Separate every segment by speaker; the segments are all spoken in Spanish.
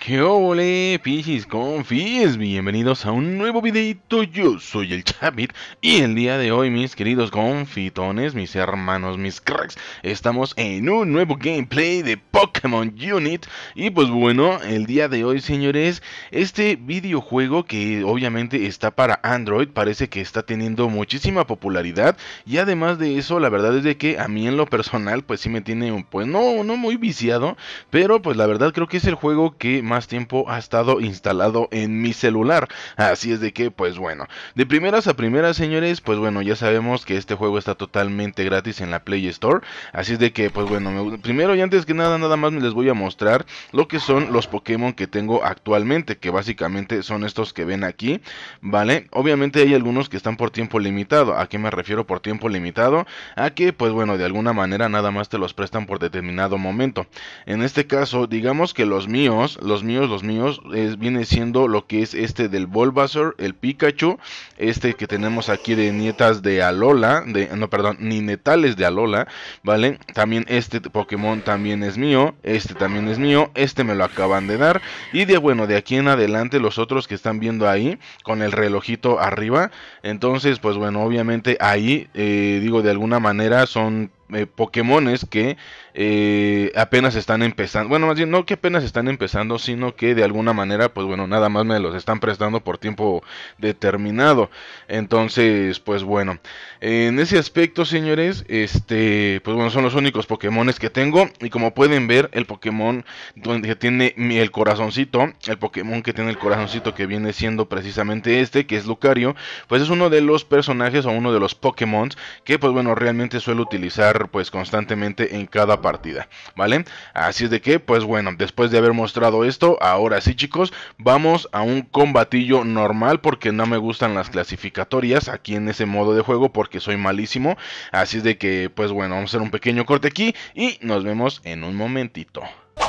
Speaker 1: ¡Qué ole, Pichis Confis! Bienvenidos a un nuevo videito, yo soy el Chavit y el día de hoy, mis queridos confitones, mis hermanos, mis cracks, estamos en un nuevo gameplay de Pokémon Unit y pues bueno, el día de hoy, señores, este videojuego que obviamente está para Android, parece que está teniendo muchísima popularidad y además de eso, la verdad es de que a mí en lo personal, pues sí me tiene, pues no, no muy viciado, pero pues la verdad creo que es el juego que más tiempo ha estado instalado en mi celular. Así es de que, pues bueno, de primeras a primeras, señores, pues bueno, ya sabemos que este juego está totalmente gratis en la Play Store. Así es de que, pues bueno, primero y antes que nada, nada más les voy a mostrar lo que son los Pokémon que tengo actualmente, que básicamente son estos que ven aquí, ¿vale? Obviamente hay algunos que están por tiempo limitado. ¿A qué me refiero por tiempo limitado? A que, pues bueno, de alguna manera nada más te los prestan por determinado momento. En este caso, digamos que los míos, los míos, los míos, viene siendo lo que es este del Bulbasaur, el Pikachu, este que tenemos aquí de nietas de Alola, de, no, perdón, ni netales de Alola, ¿vale? También este Pokémon también es mío, este también es mío, este me lo acaban de dar. Y de bueno, de aquí en adelante los otros que están viendo ahí, con el relojito arriba. Entonces, pues bueno, obviamente ahí, eh, digo, de alguna manera son eh, Pokémones que eh, apenas están empezando. Bueno, más bien, no que apenas están empezando, sino que de alguna manera, pues bueno, nada más me los están prestando por tiempo determinado. Entonces, pues bueno, en ese aspecto, señores, este, pues bueno, son los únicos Pokémones que tengo. Y como pueden ver, el Pokémon donde tiene el corazoncito, el Pokémon que tiene el corazoncito que viene siendo precisamente este, que es Lucario, pues es uno de los personajes o uno de los Pokémon que, pues bueno, realmente suelo utilizar pues constantemente en cada partida, ¿vale? Así es de que, pues bueno, después de haber mostrado esto, ahora sí chicos, vamos a un combatillo normal porque no me gustan las clasificatorias aquí en ese modo de juego porque soy malísimo, así es de que, pues bueno, vamos a hacer un pequeño corte aquí y nos vemos en un momentito.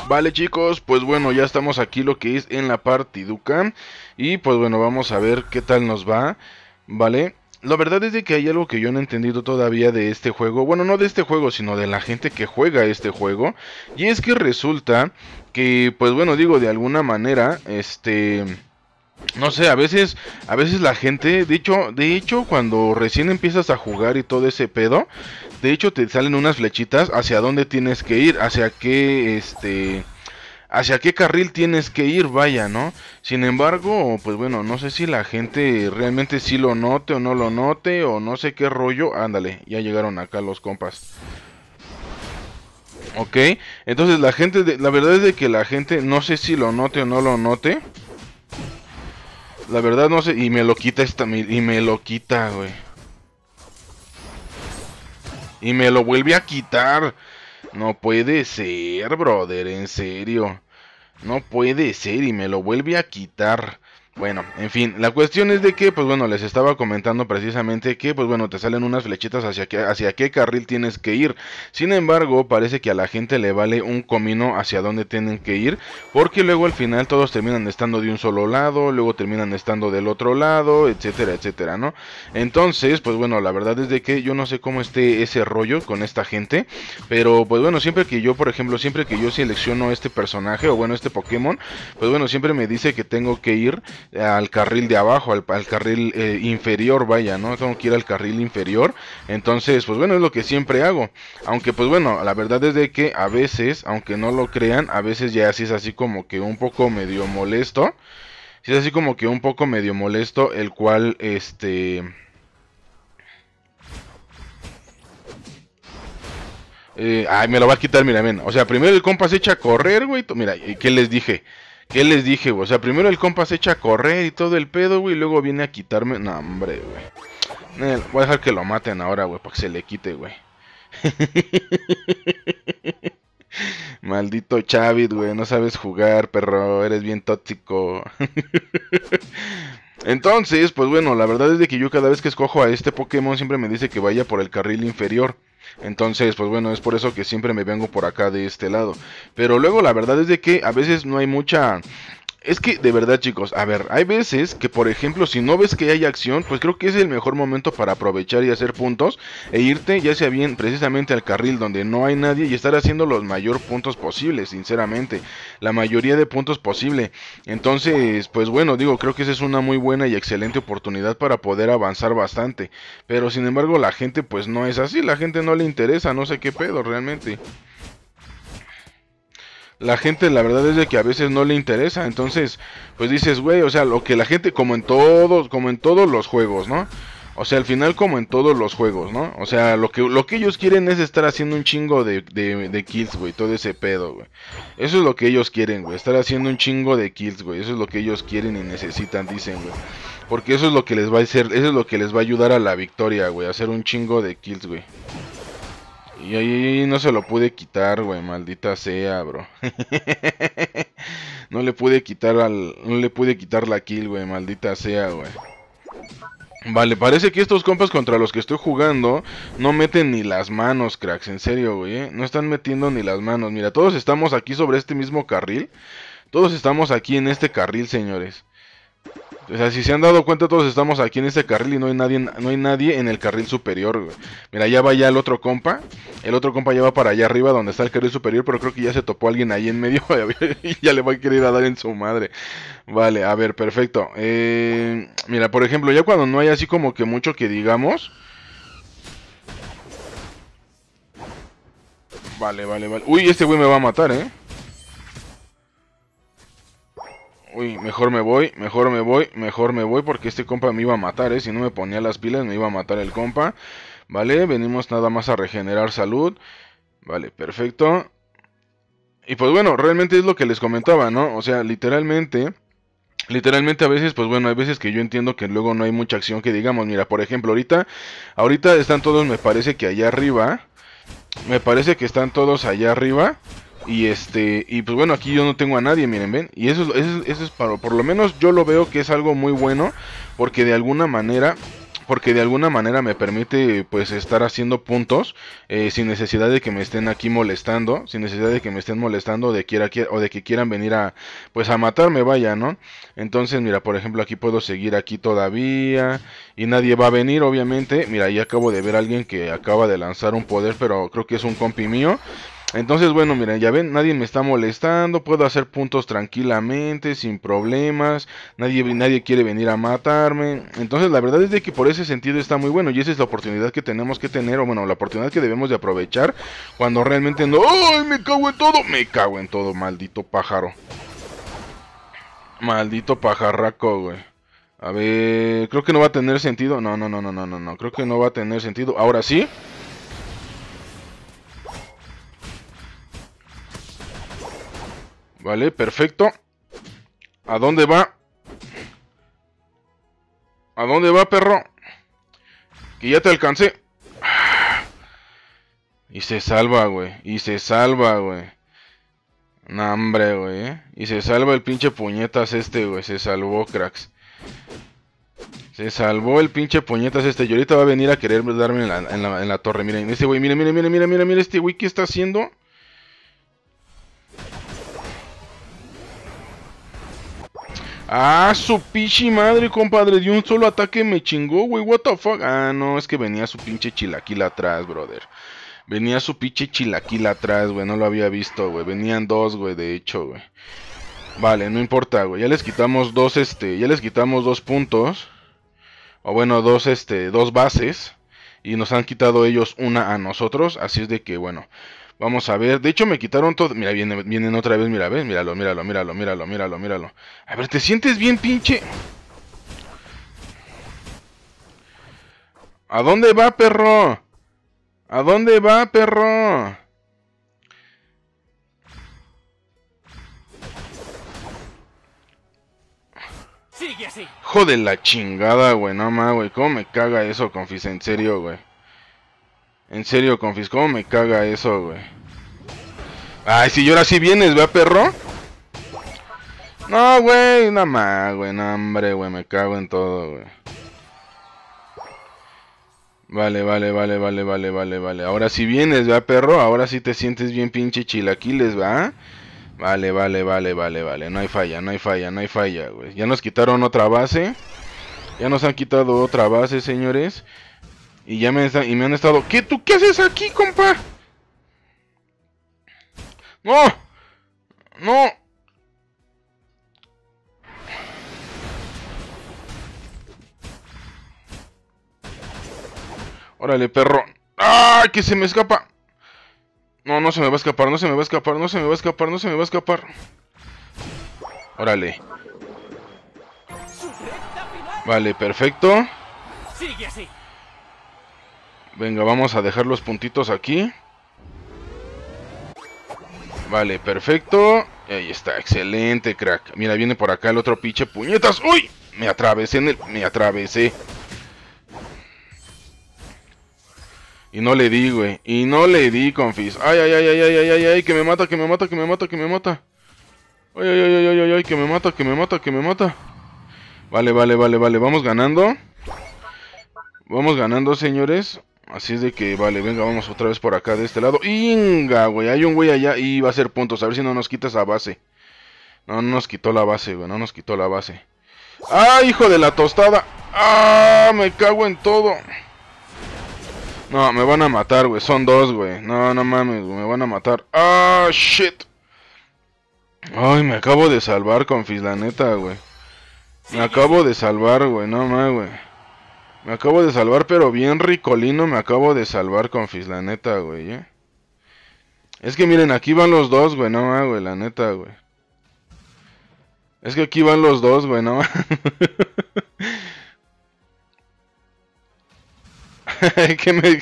Speaker 1: Vale chicos, pues bueno, ya estamos aquí lo que es en la partiduca y pues bueno, vamos a ver qué tal nos va, ¿vale? La verdad es de que hay algo que yo no he entendido todavía de este juego. Bueno, no de este juego, sino de la gente que juega este juego. Y es que resulta que, pues bueno, digo, de alguna manera, este... No sé, a veces, a veces la gente, de hecho, de hecho, cuando recién empiezas a jugar y todo ese pedo, de hecho te salen unas flechitas hacia dónde tienes que ir, hacia qué, este, hacia qué carril tienes que ir, vaya, ¿no? Sin embargo, pues bueno, no sé si la gente realmente sí lo note o no lo note o no sé qué rollo. Ándale, ya llegaron acá los compas. Ok, entonces la gente, de, la verdad es de que la gente, no sé si lo note o no lo note. La verdad no sé, y me lo quita esta, y me lo quita, güey. Y me lo vuelve a quitar. No puede ser, brother, en serio. No puede ser y me lo vuelve a quitar. Bueno, en fin, la cuestión es de que, pues bueno, les estaba comentando precisamente que, pues bueno, te salen unas flechitas hacia, qué carril tienes que ir. Sin embargo, parece que a la gente le vale un comino hacia dónde tienen que ir, porque luego al final todos terminan estando de un solo lado, luego terminan estando del otro lado, etcétera, etcétera, ¿no? Entonces, pues bueno, la verdad es de que yo no sé cómo esté ese rollo con esta gente, pero pues bueno, siempre que yo, por ejemplo, siempre que yo selecciono este personaje o bueno, este Pokémon, pues bueno, siempre me dice que tengo que ir al carril de abajo, al, carril eh, inferior, vaya, ¿no? Tengo que ir al carril inferior. Entonces, pues bueno, es lo que siempre hago. Aunque, pues bueno, la verdad es de que a veces, aunque no lo crean, a veces ya así es así como que un poco medio molesto. Si es así como que un poco medio molesto, el cual, este... Eh, ay, me lo va a quitar, mira, menos O sea, primero el compa se echa a correr, güey. Mira, ¿qué les dije? ¿Qué les dije, güey? O sea, primero el compa se echa a correr y todo el pedo, güey. Y luego viene a quitarme. No, hombre, güey. Eh, voy a dejar que lo maten ahora, güey, para que se le quite, güey. Maldito Chavit, güey. No sabes jugar, perro. Eres bien tóxico. Entonces, pues bueno, la verdad es de que yo cada vez que escojo a este Pokémon siempre me dice que vaya por el carril inferior. Entonces, pues bueno, es por eso que siempre me vengo por acá de este lado. Pero luego la verdad es de que a veces no hay mucha es que, de verdad, chicos, a ver, hay veces que, por ejemplo, si no ves que hay acción, pues creo que es el mejor momento para aprovechar y hacer puntos e irte, ya sea bien, precisamente al carril donde no hay nadie y estar haciendo los mayor puntos posibles, sinceramente, la mayoría de puntos posible. Entonces, pues bueno, digo, creo que esa es una muy buena y excelente oportunidad para poder avanzar bastante. Pero, sin embargo, la gente, pues no es así, la gente no le interesa, no sé qué pedo realmente la gente la verdad es de que a veces no le interesa. Entonces, pues dices, güey, o sea, lo que la gente, como en todos, como en todos los juegos, ¿no? O sea, al final como en todos los juegos, ¿no? O sea, lo que, lo que ellos quieren es estar haciendo un chingo de, de, kills, güey. Todo ese pedo, güey. Eso es lo que ellos quieren, güey. Estar haciendo un chingo de kills, güey. Eso es lo que ellos quieren y necesitan, dicen, güey. Porque eso es lo que les va a hacer, eso es lo que les va a ayudar a la victoria, güey. Hacer un chingo de kills, güey. Y ahí no se lo pude quitar, güey, maldita sea, bro. no le pude quitar al no le pude quitar la kill, güey, maldita sea, güey. Vale, parece que estos compas contra los que estoy jugando no meten ni las manos, cracks, en serio, güey, ¿eh? no están metiendo ni las manos. Mira, todos estamos aquí sobre este mismo carril. Todos estamos aquí en este carril, señores. O sea, si se han dado cuenta, todos estamos aquí en este carril y no hay nadie, no hay nadie en el carril superior, Mira, ya va ya el otro compa. El otro compa ya va para allá arriba donde está el carril superior, pero creo que ya se topó alguien ahí en medio y ya le va a querer a dar en su madre. Vale, a ver, perfecto. Eh, mira, por ejemplo, ya cuando no hay así como que mucho que digamos... Vale, vale, vale. Uy, este güey me va a matar, ¿eh? Uy, mejor me voy, mejor me voy, mejor me voy porque este compa me iba a matar, ¿eh? Si no me ponía las pilas me iba a matar el compa. Vale, venimos nada más a regenerar salud. Vale, perfecto. Y pues bueno, realmente es lo que les comentaba, ¿no? O sea, literalmente... Literalmente a veces, pues bueno, hay veces que yo entiendo que luego no hay mucha acción que digamos, mira, por ejemplo, ahorita, ahorita están todos, me parece que allá arriba, me parece que están todos allá arriba, y este, y pues bueno, aquí yo no tengo a nadie, miren, ven. Y eso, eso, es para, por lo menos yo lo veo que es algo muy bueno, porque de alguna manera porque de alguna manera me permite pues estar haciendo puntos eh, sin necesidad de que me estén aquí molestando, sin necesidad de que me estén molestando de quiera, o de que quieran venir a pues a matarme, vaya, ¿no? Entonces, mira, por ejemplo, aquí puedo seguir aquí todavía y nadie va a venir, obviamente. Mira, ahí acabo de ver a alguien que acaba de lanzar un poder, pero creo que es un compi mío entonces, bueno, miren, ya ven, nadie me está molestando, puedo hacer puntos tranquilamente, sin problemas, nadie, nadie quiere venir a matarme. Entonces, la verdad es que por ese sentido está muy bueno y esa es la oportunidad que tenemos que tener, o bueno, la oportunidad que debemos de aprovechar cuando realmente no... ¡Ay, me cago en todo! Me cago en todo, maldito pájaro. Maldito pajarraco, güey. A ver, creo que no va a tener sentido. no, no, no, no, no, no. Creo que no va a tener sentido. Ahora sí. Vale, perfecto. ¿A dónde va? ¿A dónde va, perro? Que ya te alcancé. Y se salva, güey. Y se salva, güey. Nah, hombre, güey. Y se salva el pinche puñetas este, güey. Se salvó, cracks. Se salvó el pinche puñetas este. Y ahorita va a venir a querer darme en la, torre. Miren, este güey. Miren, miren, miren, miren, miren, miren este güey. ¿Qué está haciendo? Ah, su pinche madre, compadre. De un solo ataque me chingó, güey. What the fuck. Ah, no, es que venía su pinche chilaquila atrás, brother. Venía su pinche chilaquila atrás, güey. No lo había visto, güey. Venían dos, güey, de hecho, güey. Vale, no importa, güey. Ya les quitamos dos, este. Ya les quitamos dos puntos. O bueno, dos, este. Dos bases. Y nos han quitado ellos una a nosotros. Así es de que, bueno. Vamos a ver. De hecho, me quitaron todo. Mira, vienen, vienen otra vez. Mira, ves. Míralo, míralo, míralo, míralo, míralo, míralo. A ver, ¿te sientes bien, pinche? ¿A dónde va, perro? ¿A dónde va, perro? Sigue así. la chingada, güey. No mames, güey. ¿Cómo me caga eso, confis? En serio, güey. En serio, confiscó, me caga eso, güey? Ay, si ahora sí vienes, ¿vea, perro? No, güey, nada más, güey, no, hombre, güey, me cago en todo, güey. Vale, vale, vale, vale, vale, vale, vale. Ahora sí vienes, ¿va, perro? Ahora sí te sientes bien pinche chilaquiles, ¿va? Vale, vale, vale, vale, vale. No hay falla, no hay falla, no hay falla, güey. Ya nos quitaron otra base. Ya nos han quitado otra base, señores. Y ya me, y me han estado... ¿Qué tú qué haces aquí, compa? ¡No! ¡No! Órale, perro. ¡Ah! ¡Que se me escapa! No, no se me va a escapar, no se me va a escapar, no se me va a escapar, no se me va a escapar. Órale. Vale, perfecto. Sigue así. Venga, vamos a dejar los puntitos aquí. Vale, perfecto. Ahí está, excelente, crack. Mira, viene por acá el otro pinche puñetas. ¡Uy! Me atravesé en el... Me atravesé. Y no le di, güey. Y no le di, confis. Ay, ay, ay, ay, ay, ay, ay, que me mata, que me mata, que me mata, que me mata. Ay, ay, ay, ay, ay, ay, que me mata, que me mata, que me mata. Vale, vale, vale, vale. Vamos ganando. Vamos ganando, señores. Así es de que, vale, venga, vamos otra vez por acá de este lado. ¡Inga, güey! Hay un güey allá y va a ser puntos. A ver si no nos quita esa base. No, no nos quitó la base, güey. No nos quitó la base. ¡Ah, hijo de la tostada! ¡Ah, me cago en todo! No, me van a matar, güey. Son dos, güey. No, no mames, güey. Me van a matar. ¡Ah, shit! Ay, me acabo de salvar, con la neta, güey. Me acabo de salvar, güey. No mames, güey. Me acabo de salvar, pero bien ricolino me acabo de salvar, con Fizz, la neta, güey, ¿eh? Es que miren, aquí van los dos, güey, no güey, la neta, güey. Es que aquí van los dos, güey, no ¿Qué me...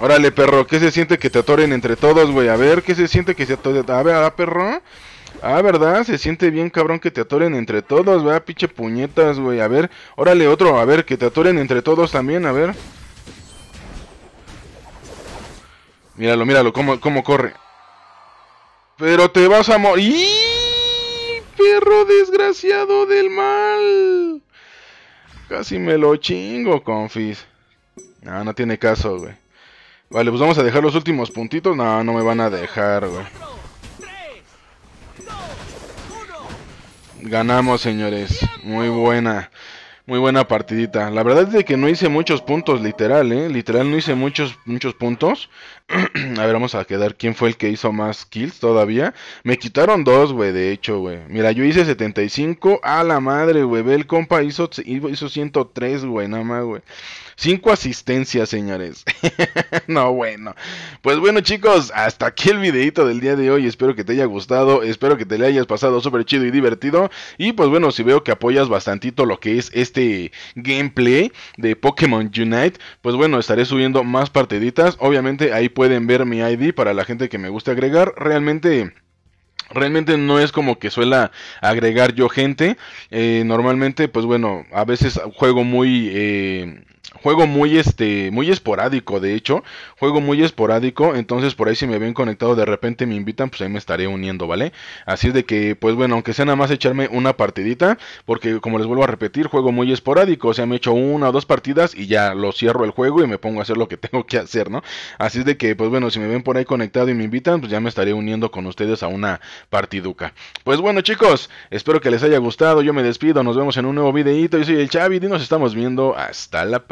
Speaker 1: Órale, perro, ¿qué se siente que te atoren entre todos, güey? A ver, ¿qué se siente que se atoren? A ver, ¿a, perro? Ah, ¿verdad? Se siente bien cabrón que te atoren entre todos, ¿verdad? Pinche puñetas, güey. A ver, órale otro, a ver, que te atoren entre todos también, a ver. Míralo, míralo, cómo, cómo corre. Pero te vas a morir. Perro desgraciado del mal. Casi me lo chingo, confis. No, no tiene caso, güey. Vale, pues vamos a dejar los últimos puntitos. No, no me van a dejar, güey. ganamos, señores. Muy buena. Muy buena partidita. La verdad es de que no hice muchos puntos, literal, ¿eh? Literal no hice muchos, muchos puntos. a ver, vamos a quedar quién fue el que hizo más kills todavía. Me quitaron dos, güey, de hecho, güey. Mira, yo hice 75. A la madre, güey. Ve, el compa hizo, hizo 103, güey. Nada más, güey. Cinco asistencias, señores. no, bueno. Pues bueno, chicos, hasta aquí el videito del día de hoy. Espero que te haya gustado. Espero que te le hayas pasado súper chido y divertido. Y pues bueno, si veo que apoyas bastantito lo que es este gameplay de Pokémon Unite, pues bueno, estaré subiendo más partiditas. Obviamente ahí pueden ver mi ID para la gente que me guste agregar. Realmente... Realmente no es como que suela agregar yo gente. Eh, normalmente, pues bueno, a veces juego muy eh, Juego muy este, muy esporádico, de hecho, juego muy esporádico, entonces por ahí si me ven conectado de repente me invitan, pues ahí me estaré uniendo, ¿vale? Así es de que, pues bueno, aunque sea nada más echarme una partidita, porque como les vuelvo a repetir, juego muy esporádico, o sea, me echo una o dos partidas y ya lo cierro el juego y me pongo a hacer lo que tengo que hacer, ¿no? Así es de que, pues bueno, si me ven por ahí conectado y me invitan, pues ya me estaré uniendo con ustedes a una partiduca. Pues bueno, chicos, espero que les haya gustado, yo me despido, nos vemos en un nuevo videito, yo soy el Chavi y nos estamos viendo hasta la próxima